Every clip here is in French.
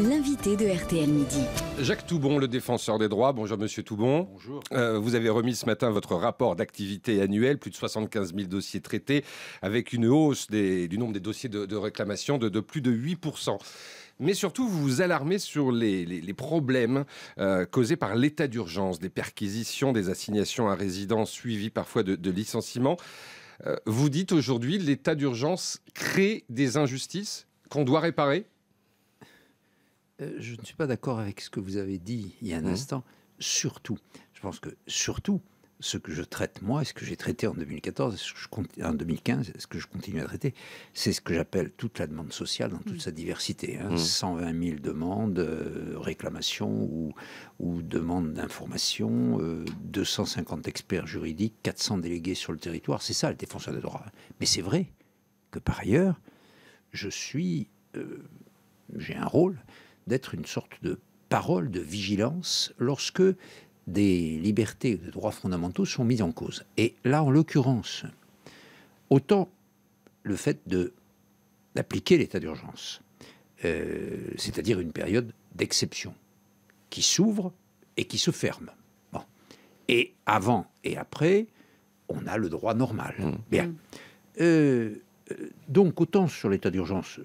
l'invité de RTL Midi. Jacques Toubon, le défenseur des droits. Bonjour, monsieur Toubon. Bonjour. Euh, vous avez remis ce matin votre rapport d'activité annuel, plus de 75 000 dossiers traités, avec une hausse du nombre des dossiers de, réclamation de, plus de 8 mais surtout vous vous alarmez sur les, problèmes euh, causés par l'état d'urgence, des perquisitions, des assignations à résidence suivies parfois de, licenciements. Euh, vous dites aujourd'hui l'état d'urgence crée des injustices qu'on doit réparer euh, je ne suis pas d'accord avec ce que vous avez dit il y a un mmh. instant. Surtout, je pense que surtout, ce que je traite moi, ce que j'ai traité en 2014, en 2015, ce que je continue à traiter, c'est ce que j'appelle toute la demande sociale dans toute mmh. sa diversité. 120 hein. 000 mmh. demandes, euh, réclamations ou, demandes d'informations, 250 euh, experts juridiques, 400 délégués sur le territoire. C'est ça le défenseur des droits. Mais c'est vrai que par ailleurs, je suis, j'ai un rôle d'être une sorte de parole de vigilance lorsque des libertés des droits fondamentaux sont mis en cause. Et là, en l'occurrence, autant le fait d'appliquer l'état d'urgence, euh, c'est-à-dire une période d'exception qui s'ouvre et qui se ferme. Et avant et après, on a le droit normal. Mmh. Bien. Mmh. Euh, donc, autant sur l'état d'urgence, euh,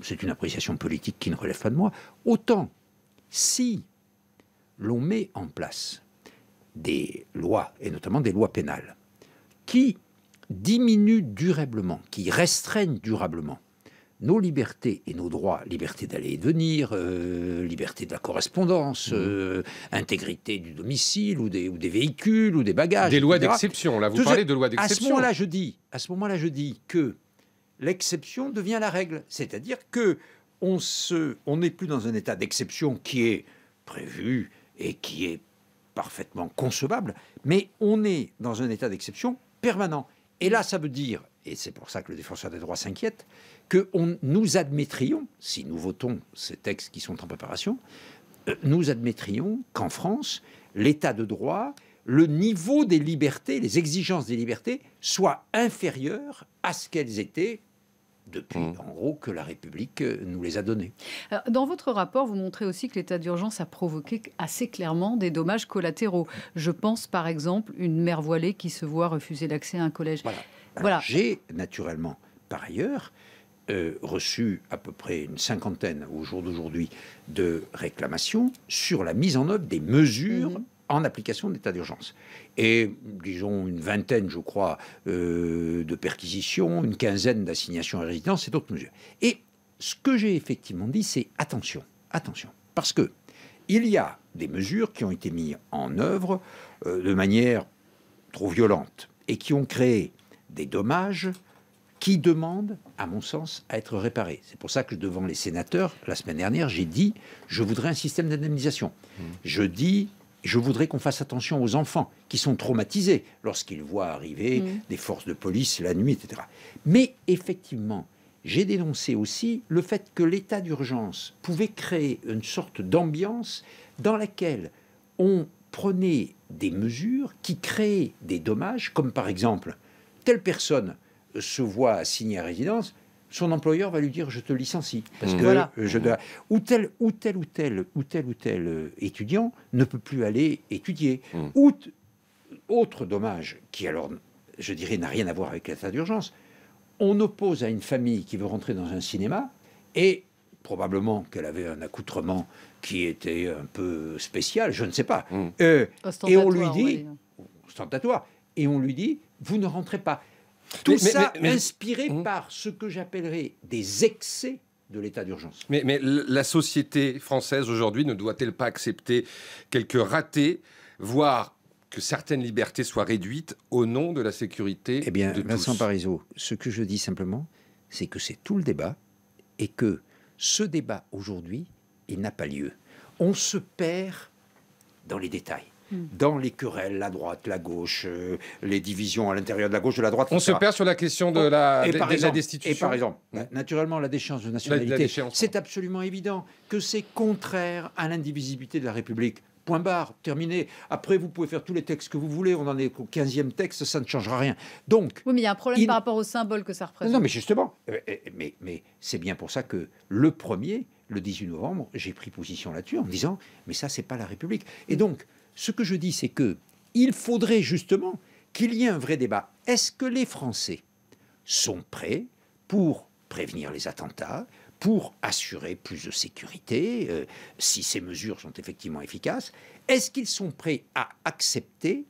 c'est une appréciation politique qui ne relève pas de moi, autant si l'on met en place des lois, et notamment des lois pénales, qui diminuent durablement, qui restreignent durablement nos libertés et nos droits, liberté d'aller et de venir, euh, liberté de la correspondance, mmh. euh, intégrité du domicile ou des, véhicules ou des bagages. Des lois d'exception, là, vous parlez de lois d'exception. là je dis, à ce moment-là, je dis que l'exception devient la règle. C'est-à-dire que on n'est on plus dans un état d'exception qui est prévu et qui est parfaitement concevable, mais on est dans un état d'exception permanent. Et là, ça veut dire, et c'est pour ça que le défenseur des droits s'inquiète, que on, nous admettrions, si nous votons ces textes qui sont en préparation, euh, nous admettrions qu'en France, l'état de droit, le niveau des libertés, les exigences des libertés, soient inférieures à ce qu'elles étaient depuis mmh. en gros que la République euh, nous les a donnés. Euh, dans votre rapport, vous montrez aussi que l'état d'urgence a provoqué assez clairement des dommages collatéraux. Je pense par exemple une mère voilée qui se voit refuser l'accès à un collège. Voilà. J'ai naturellement par ailleurs euh, reçu à peu près une cinquantaine au jour d'aujourd'hui de réclamations sur la mise en œuvre des mesures mmh en application d'état d'urgence. Et disons une vingtaine, je crois, euh, de perquisitions, une quinzaine d'assignations à résidence et d'autres mesures. Et ce que j'ai effectivement dit, c'est attention, attention, parce que il y a des mesures qui ont été mises en œuvre euh, de manière trop violente et qui ont créé des dommages qui demandent, à mon sens, à être réparés. C'est pour ça que devant les sénateurs, la semaine dernière, j'ai dit, je voudrais un système d'indemnisation. Mmh. Je dis, je voudrais qu'on fasse attention aux enfants qui sont traumatisés lorsqu'ils voient arriver mm. des forces de police la nuit, etc. Mais effectivement, j'ai dénoncé aussi le fait que l'état d'urgence pouvait créer une sorte d'ambiance dans laquelle on prenait des mesures qui créaient des dommages, comme par exemple, telle personne se voit assignée à résidence, son employeur va lui dire je te licencie parce mmh. que ou tel ou tel ou tel ou tel ou tel euh, étudiant ne peut plus aller étudier mmh. autre dommage qui alors je dirais n'a rien à voir avec l'état d'urgence on oppose à une famille qui veut rentrer dans un cinéma et probablement qu'elle avait un accoutrement qui était un peu spécial je ne sais pas mmh. euh, et on lui dit toi et on lui dit vous ne rentrez pas tout ça inspiré mmh. par ce que j'appellerais des excès de l'état d'urgence. Mais, la société française aujourd'hui ne doit-elle pas accepter quelques ratés, voire que certaines libertés soient réduites au nom de la sécurité Eh bien, de Vincent Parizeau, ce que je dis simplement, c'est que c'est tout le débat et que ce débat aujourd'hui, il n'a pas lieu. On se perd dans les détails. Mm. dans les querelles, la droite, la gauche, euh, les divisions à l'intérieur de la gauche, de la droite. On se perd sur la question de oh, la, par exemple, destitution. Et par exemple, naturellement, la déchéance de nationalité, c'est absolument évident que c'est contraire à l'indivisibilité de la République. Point barre, terminé. Après, vous pouvez faire tous les textes que vous voulez. On en est au 15e texte, ça ne changera rien. Donc. Oui, mais il y a un problème par rapport au symbole que ça représente. Non, mais justement. Euh, euh, mais, mais c'est bien pour ça que le 1er, le 18 novembre, j'ai pris position là-dessus en me disant mais ça, c'est pas la République. Et donc, ce que je dis, c'est que il faudrait justement qu'il y ait un vrai débat. Est-ce que les Français sont prêts pour prévenir les attentats, pour assurer plus de sécurité, euh, si ces mesures sont effectivement efficaces Est-ce qu'ils sont prêts à accepter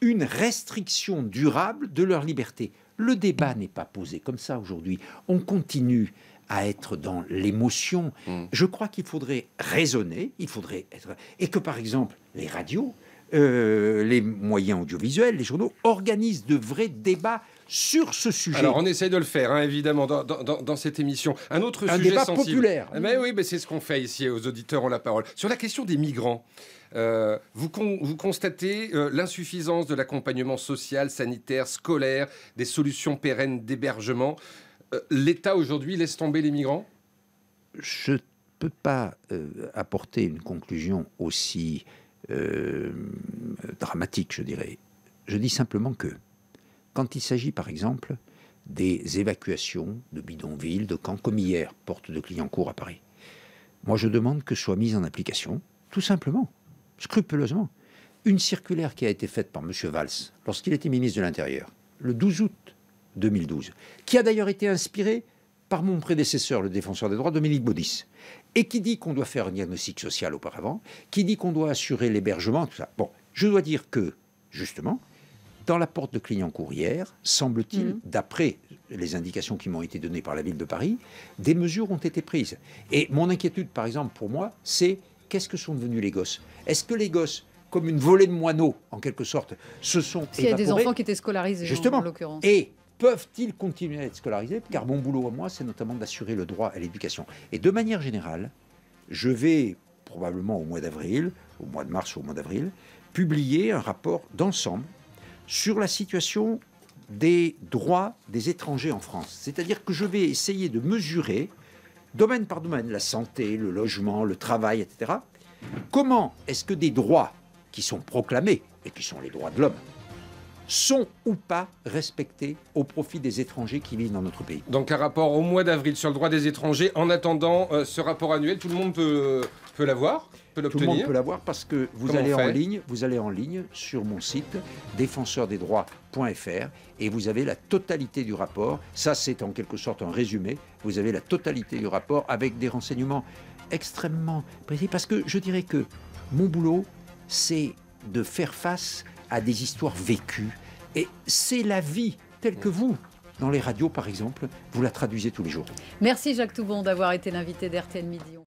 une restriction durable de leur liberté Le débat n'est pas posé comme ça aujourd'hui. On continue à être dans l'émotion. Hmm. Je crois qu'il faudrait raisonner, il faudrait être... Et que par exemple, les radios, euh, les moyens audiovisuels, les journaux organisent de vrais débats sur ce sujet. Alors on essaye de le faire, hein, évidemment, dans, cette émission. Un autre sujet débat populaire. Mais eh ben oui, mais ben c'est ce qu'on fait ici. Aux auditeurs ont la parole. Sur la question des migrants. Euh, vous, vous, constatez euh, l'insuffisance de l'accompagnement social, sanitaire, scolaire, des solutions pérennes d'hébergement. Euh, l'État aujourd'hui laisse tomber les migrants Je ne peux pas euh, apporter une conclusion aussi euh, dramatique, je dirais. Je dis simplement que quand il s'agit, par exemple, des évacuations de bidonvilles, de camps, comme hier, porte de Clignancourt à Paris, moi je demande que soit mise en application, tout simplement, scrupuleusement, une circulaire qui a été faite par M. Valls lorsqu'il était ministre de l'Intérieur, le 12 août 2012, qui a d'ailleurs été inspiré par mon prédécesseur, le défenseur des droits, Dominique Baudis, et qui dit qu'on doit faire un diagnostic social auparavant, qui dit qu'on doit assurer l'hébergement, tout ça. Bon, je dois dire que, justement, dans la porte de Clignancourrière, semble-t-il, mm. d'après les indications qui m'ont été données par la ville de Paris, des mesures ont été prises. Et mon inquiétude, par exemple, pour moi, c'est qu'est-ce que sont devenus les gosses Est-ce que les gosses, comme une volée de moineaux, en quelque sorte, se sont S'il y a des enfants qui étaient scolarisés, justement, en l'occurrence peuvent-ils continuer à être scolarisés Car mon boulot à moi, c'est notamment d'assurer le droit à l'éducation. Et de manière générale, je vais probablement au mois d'avril, au mois de mars ou au mois d'avril, publier un rapport d'ensemble sur la situation des droits des étrangers en France. C'est-à-dire que je vais essayer de mesurer, domaine par domaine, la santé, le logement, le travail, etc., comment est-ce que des droits qui sont proclamés, et qui sont les droits de l'homme, sont ou pas respectés au profit des étrangers qui vivent dans notre pays. Donc un rapport au mois d'avril sur le droit des étrangers. En attendant euh, ce rapport annuel, tout le monde peut, euh, l'avoir peut Tout le monde peut l'avoir parce que vous allez en ligne, vous allez en ligne sur mon site défenseurdesdroits.fr et vous avez la totalité du rapport. Ça, c'est en quelque sorte un résumé. Vous avez la totalité du rapport avec des renseignements extrêmement précis parce que je dirais que mon boulot, c'est de faire face à des histoires vécues et c'est la vie telle que vous, dans les radios par exemple, vous la traduisez tous les jours. Merci Jacques Toubon d'avoir été l'invité d'RTN Midi.